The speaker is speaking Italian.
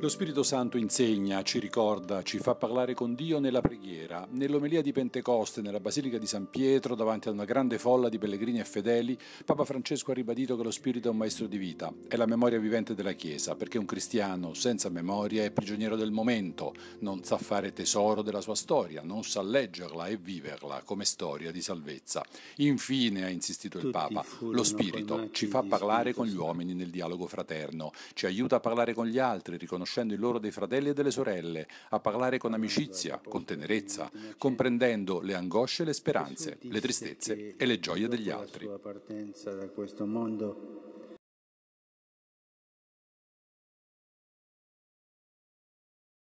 Lo Spirito Santo insegna, ci ricorda, ci fa parlare con Dio nella preghiera. Nell'omelia di Pentecoste, nella Basilica di San Pietro, davanti a una grande folla di pellegrini e fedeli, Papa Francesco ha ribadito che lo Spirito è un maestro di vita, è la memoria vivente della Chiesa, perché un cristiano senza memoria è prigioniero del momento, non sa fare tesoro della sua storia, non sa leggerla e viverla come storia di salvezza. Infine, ha insistito il Papa, lo Spirito ci fa parlare con gli uomini nel dialogo fraterno, ci aiuta a parlare con gli altri, riconoscendo riconoscendo in loro dei fratelli e delle sorelle, a parlare con amicizia, con tenerezza, comprendendo le angosce e le speranze, le tristezze e le gioie degli altri.